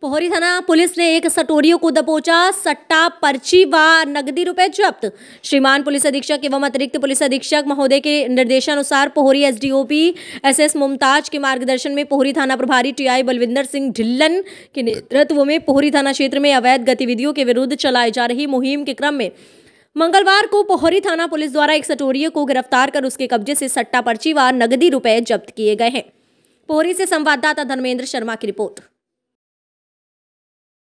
पोहरी थाना पुलिस ने एक सटोरियो को दबोचा सट्टा पर्ची व नगदी रुपए जब्त श्रीमान पुलिस अधीक्षक एवं अतिरिक्त पुलिस अधीक्षक महोदय के निर्देशानुसार पोहरी एसडीओपी एसएस मुमताज के मार्गदर्शन में पोहरी थाना प्रभारी टीआई बलविंदर सिंह ढिल्लन के नेतृत्व में पोहरी थाना क्षेत्र में अवैध गतिविधियों के विरुद्ध चलाई जा रही मुहिम के क्रम में मंगलवार को पोहरी थाना पुलिस द्वारा एक सटोरियो को गिरफ्तार कर उसके कब्जे से सट्टा पर्ची व नगदी रुपए जब्त किए गए हैं पोहरी से संवाददाता धर्मेंद्र शर्मा की रिपोर्ट